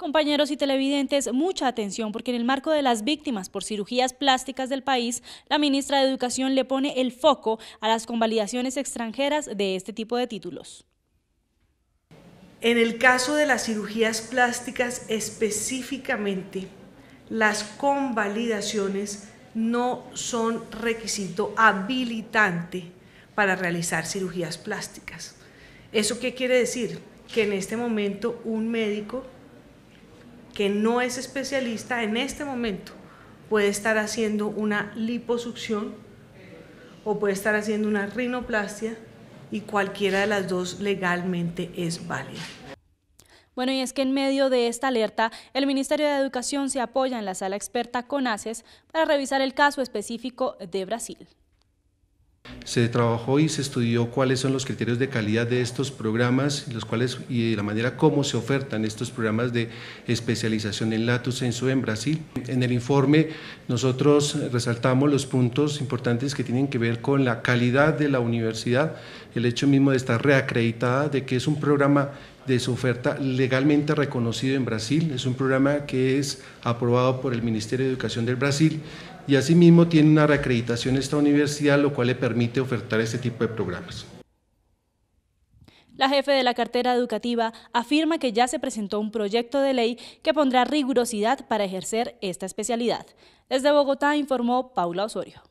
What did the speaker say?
Compañeros y televidentes, mucha atención porque en el marco de las víctimas por cirugías plásticas del país, la ministra de Educación le pone el foco a las convalidaciones extranjeras de este tipo de títulos. En el caso de las cirugías plásticas específicamente, las convalidaciones no son requisito habilitante para realizar cirugías plásticas. ¿Eso qué quiere decir? Que en este momento un médico que no es especialista en este momento puede estar haciendo una liposucción o puede estar haciendo una rinoplastia y cualquiera de las dos legalmente es válida. Bueno, y es que en medio de esta alerta, el Ministerio de Educación se apoya en la sala experta CONACES para revisar el caso específico de Brasil se trabajó y se estudió cuáles son los criterios de calidad de estos programas los cuales, y de la manera cómo se ofertan estos programas de especialización en Lato su en Brasil. En el informe nosotros resaltamos los puntos importantes que tienen que ver con la calidad de la universidad, el hecho mismo de estar reacreditada, de que es un programa de su oferta legalmente reconocido en Brasil. Es un programa que es aprobado por el Ministerio de Educación del Brasil y asimismo tiene una reacreditación esta universidad, lo cual le permite ofertar este tipo de programas. La jefe de la cartera educativa afirma que ya se presentó un proyecto de ley que pondrá rigurosidad para ejercer esta especialidad. Desde Bogotá informó Paula Osorio.